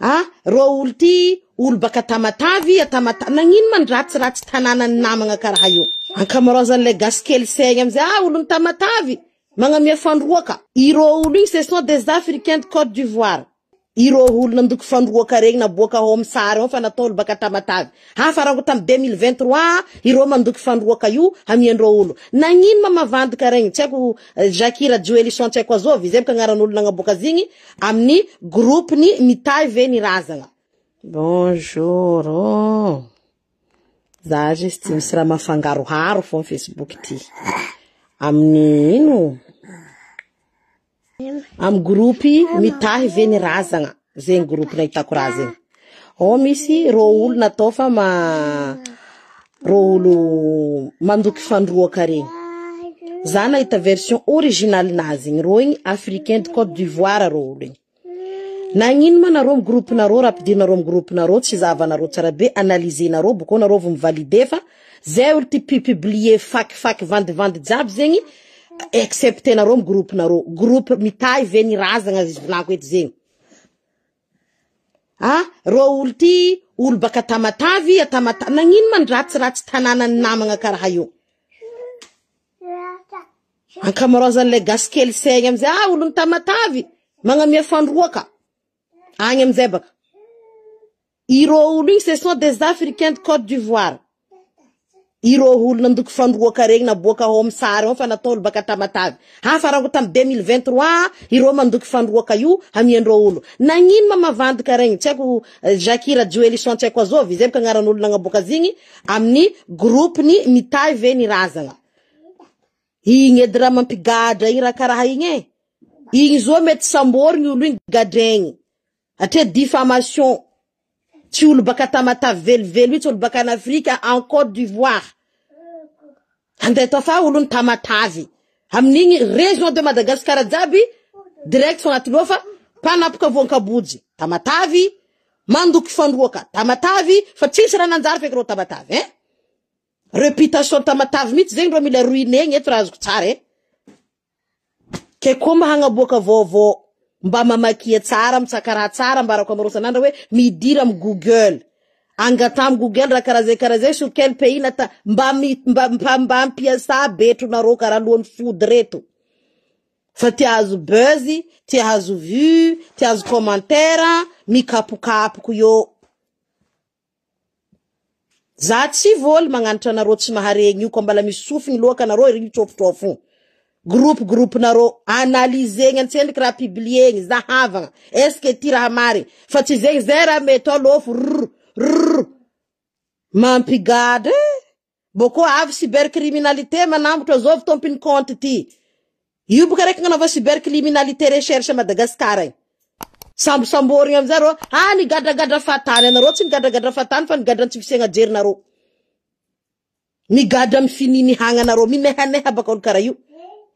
arô ah, olo ity olo baka atamatavy atamata magnino mandratsiratsy tanàna ny namagna karaha io ankamarôzanyle gasikelysaigna amzay a ah, olo ny tamatavy magnamia fandroaka i rô olo igny sesion des africain côte d'ivoire irô olo nandoky fandroaka regny naboaka ô misary ôfa nata lo baka taaa afaranko tami demiin3 irô mandoky fandroaka io amiandrô olo nagnino mamavandaka egny tsy aikoaky raioelion ts aiko aôvzey ka aara'oloagakyiropony taeaagna bônzorô za zy izy ty misy raha mafangaroharo fô m fasebook y aminino amiy gropy mitahy venyrazagna zey gropy nahitakorazeyza nahita version ôrizinalinazyigy r iy africain de côte divoiolmopahrmgropar tsy zavanaro tsarabe analyze nare bôknar vô mivalide fa zay olo typipiblie fakifaky vandivandy jiaby zeg̈y eksepte narô migropo narô gropy mitavenirazäa volanko ety zen̈y rô olo ty olo baka atamatavy atamata manino mandratsyratsy tananany namana karaha io ankamarôzanyle gasikelysany amzay ah, olo nitamatavy manamia fandroaka any amzay baka irô olo iy setion des africain côte divoire irô olo nandoky fandroaka regy nabokaômay ôfa nata olo bakaaafarako tami deumii irô mandoky fandroaka io amandroloaginomakeyosypara y aha y igy zo mety sambôrogny olo igny gadragny atria difamatiôn tsy olo baka tamatavvelivel i tsy olo baka anafrika en ô divoirdetofolony tamavamin'iyreôn de madagasikar jiabydrôatfnakvônkaamanokysy aharôtaa reptaiôntamatavy mihtsy zey rô mila rine y eto raha azoko tsara eh? e kekôma haaboaka vôvao mba mamakia tsara misakaraha tsara mbarako amrôsanandra oe midiry amy gogle angata amgogle raa karazeykarzeyskelmbampsabetronarô kara lohany fody reto fa tiaazobezkkk zat vôl aaata narô tsy maharey io ko mbala missofoy loka anar e rtsôfotro fo gropogroponarô analyzeñy antsyendriky raha pibliey zahavaa eyao mampigadra bôko avy siberkriminalite manambotro zôvi tômpinikônte ty iobaka raky sasy ararafangarantser igadra miyfininy haa narô minehaneha bak ôlo karao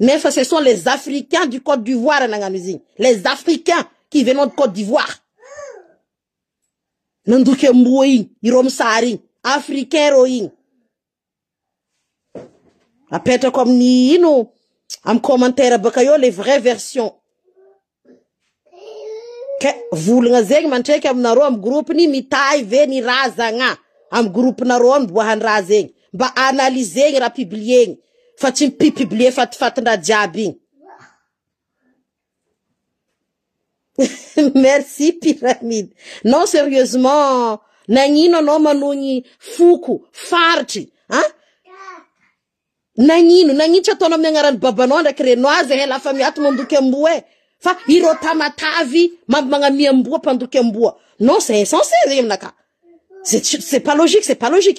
neason les africains d ôte divoirnyles africain kvna d kôte divoir andoky mboa iyrmisaryy afrikain rô inyetrakamiinoam kômantarabôka o les vrais versione volagna zey mantreky aminar amy gropiny mita iveny razana am gropinarô nboaanraha zey mba analize y raha piblie ny fa tsy mipipiblie fatifatindra jiaby iy mersi piramidy no seriesemen nanino anô manony foko faritry nanino naninotsy ataona amiy aarany babana ndraky renoaze ay eh, lafa miato mandoky amboa e fa irotamatavy mambi maami amboa pandoky amban seinsense zey aminakà esepalzik se pazk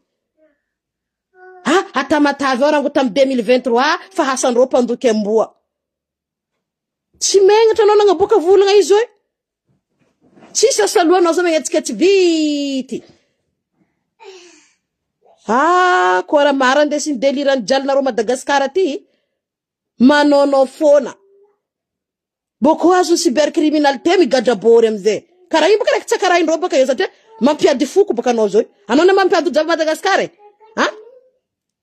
tamatay ôrangôtami deumillevi fahasandrôpandoky mboa tsy menatra anôonanabôka volagna iz e sona za metsikôraarandesynyerny ah, jalinarô madagasikara aty manônao fôna bôk azony seriialyônpiay a madagasikarae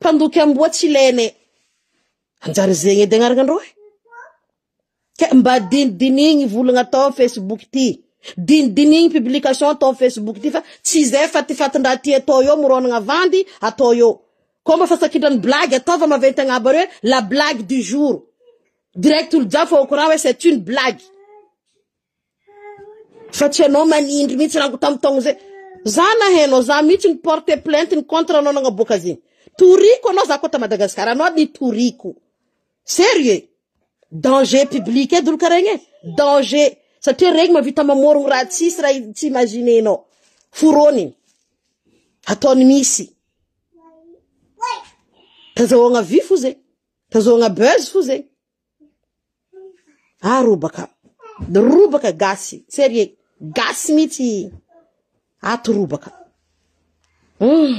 pandoky amboa tsy lene anjary zegy edy agnaraa ndrôe mba dinidiny volagna atô fasebook ty dinidiniypblikatiôn atôaebkômbaasakindranyay atvamavety agab la blagy du jour diretoloôenlarsymintsy ypôrte planty ny kôntranôo naaboaka z ïy toriko anô za kô ta madagasikara anô ny toriko serie danzer pibliky edy olo kareny e, e? danzer satria reny mahavita mamôrono raha tsisy ra tsy imazineanôo forôniny atôny misy tazahoagna vy fo zen̈y tazôoagna beze fo zen̈y arobaka ah, robaka gasy serie gasy mihintsy atorobaka ah, hmm.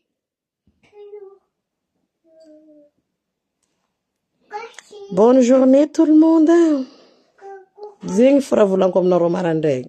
bonne journée tout lomonde zegny fora volanko amina rô maraindray